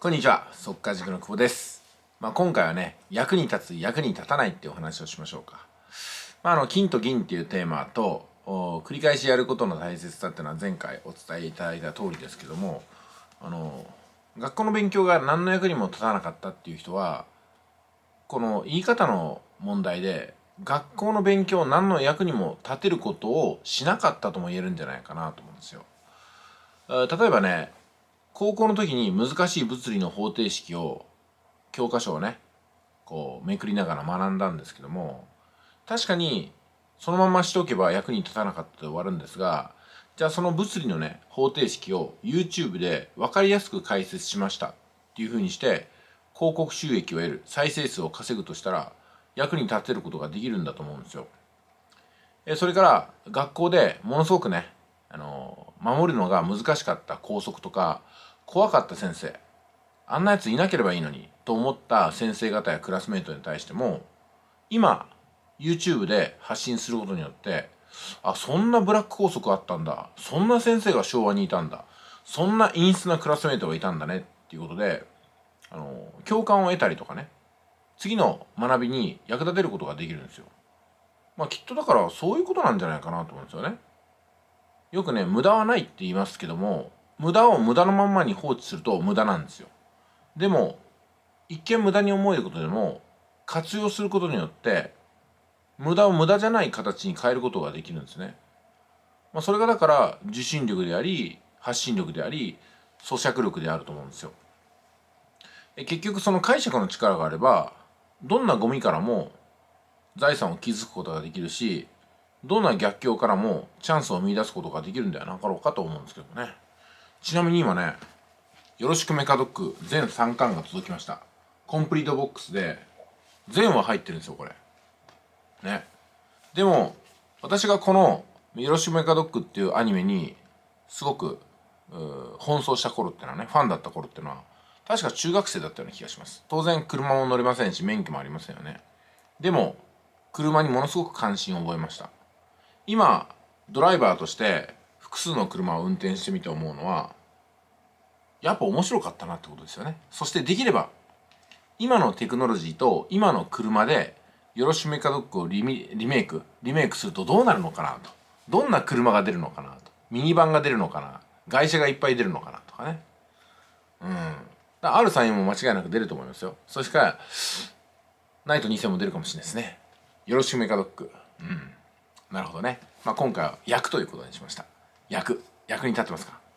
こんにちは、速稼塾の久保です。まあ、今回はね、役に立つ、役に立たないっていうお話をしましょうか。まあ、あの、金と銀っていうテーマと、繰り返しやることの大切さっていうのは前回お伝えいただいた通りですけども、あの、学校の勉強が何の役にも立たなかったっていう人は、この言い方の問題で、学校の勉強何の役にも立てることをしなかったとも言えるんじゃないかなと思うんですよ。例えばね、高校の時に難しい物理の方程式を教科書をねこうめくりながら学んだんですけども確かにそのまましておけば役に立たなかったで終わるんですがじゃあその物理のね方程式を YouTube で分かりやすく解説しましたっていうふうにして広告収益を得る再生数を稼ぐとしたら役に立てることができるんだと思うんですよ。えそれから学校でものすごくねあの守るのが難しかった校則とか怖かった先生あんなやついなければいいのにと思った先生方やクラスメートに対しても今 YouTube で発信することによってあそんなブラック校則あったんだそんな先生が昭和にいたんだそんな陰湿なクラスメートがいたんだねっていうことであの共感を得たりとかね次の学びに役立てることができるんですよ。まあきっとだからそういうことなんじゃないかなと思うんですよね。よくね無駄はないって言いますけども無駄を無駄のままに放置すると無駄なんですよでも一見無駄に思えることでも活用することによって無駄を無駄じゃない形に変えることができるんですね、まあ、それがだから受信力であり発信力であり咀嚼力であると思うんですよえ結局その解釈の力があればどんなゴミからも財産を築くことができるしどんな逆境からもチャンスを見出すことができるんではなかろうかと思うんですけどね。ちなみに今ね、よろしくメカドック全3巻が届きました。コンプリートボックスで、全は入ってるんですよ、これ。ね。でも、私がこの、よろしくメカドックっていうアニメに、すごく、奔走した頃ってのはね、ファンだった頃ってのは、確か中学生だったような気がします。当然、車も乗れませんし、免許もありませんよね。でも、車にものすごく関心を覚えました。今、ドライバーとして、複数の車を運転してみて思うのはやっぱ面白かったなってことですよねそしてできれば今のテクノロジーと今の車でよろしメカドックをリメイクリメイクするとどうなるのかなとどんな車が出るのかなとミニバンが出るのかな外車がいっぱい出るのかなとかねうんだ R34 も間違いなく出ると思いますよそしてからナイト2000も出るかもしれないですねよろしメカドックうんなるほどね、まあ、今回は焼くということにしました役役に立ってますか